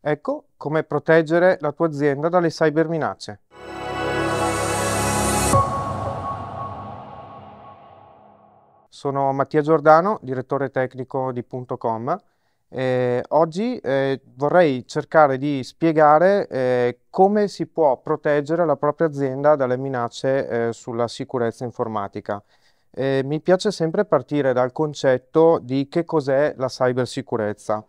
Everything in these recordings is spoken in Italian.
Ecco come proteggere la tua azienda dalle cyberminacce. Sono Mattia Giordano, direttore tecnico di Punto.com. Eh, oggi eh, vorrei cercare di spiegare eh, come si può proteggere la propria azienda dalle minacce eh, sulla sicurezza informatica. mi piace sempre partire dal concetto di che cos'è la cybersicurezza.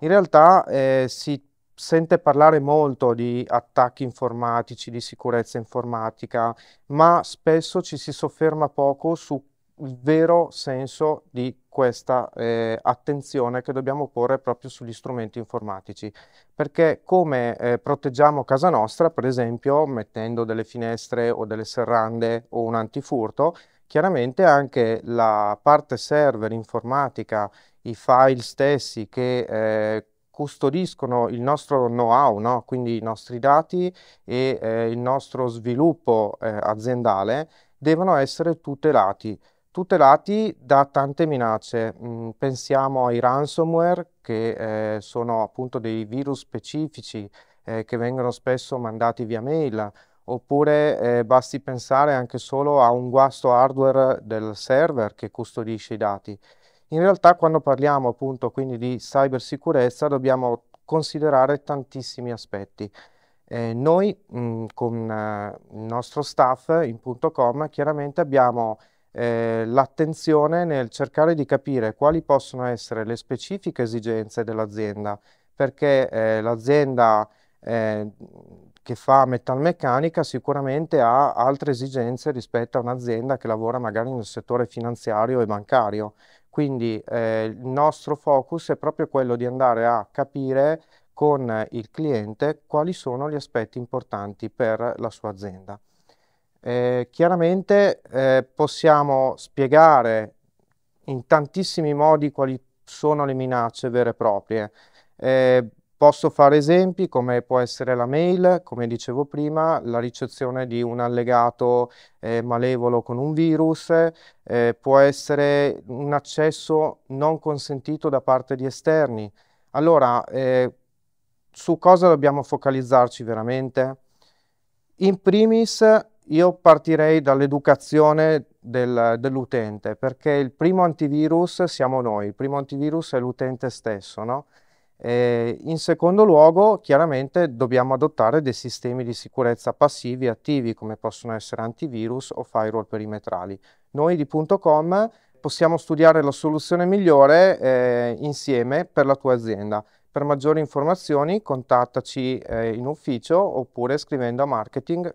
In realtà eh, si sente parlare molto di attacchi informatici, di sicurezza informatica, ma spesso ci si sofferma poco sul vero senso di questa eh, attenzione che dobbiamo porre proprio sugli strumenti informatici, perché come eh, proteggiamo casa nostra, per esempio mettendo delle finestre o delle serrande o un antifurto, chiaramente anche la parte server informatica, i file stessi che eh, custodiscono il nostro know-how, no? quindi i nostri dati e eh, il nostro sviluppo eh, aziendale, devono essere tutelati. Tutelati da tante minacce. Mm, pensiamo ai ransomware, che eh, sono appunto dei virus specifici eh, che vengono spesso mandati via mail, oppure eh, basti pensare anche solo a un guasto hardware del server che custodisce i dati. In realtà quando parliamo appunto quindi di cybersicurezza dobbiamo considerare tantissimi aspetti. Eh, noi mh, mm, con eh, il nostro staff in .com chiaramente abbiamo eh, l'attenzione nel cercare di capire quali possono essere le specifiche esigenze dell'azienda, perché eh, l'azienda eh, che fa metalmeccanica sicuramente ha altre esigenze rispetto a un'azienda che lavora magari nel settore finanziario e bancario. Quindi eh, il nostro focus è proprio quello di andare a capire con il cliente quali sono gli aspetti importanti per la sua azienda. Eh, chiaramente eh, possiamo spiegare in tantissimi modi quali sono le minacce vere e proprie. Eh, Posso fare esempi come può essere la mail, come dicevo prima, la ricezione di un allegato eh, malevolo con un virus, eh, può essere un accesso non consentito da parte di esterni. Allora, eh, su cosa dobbiamo focalizzarci veramente? In primis io partirei dall'educazione del, dell'utente, perché il primo antivirus siamo noi, il primo antivirus è l'utente stesso, no? Eh, in secondo luogo, chiaramente dobbiamo adottare dei sistemi di sicurezza passivi e attivi, come possono essere antivirus o firewall perimetrali. Noi di Punto.com possiamo studiare la soluzione migliore eh, insieme per la tua azienda. Per maggiori informazioni contattaci eh, in ufficio oppure scrivendo a marketing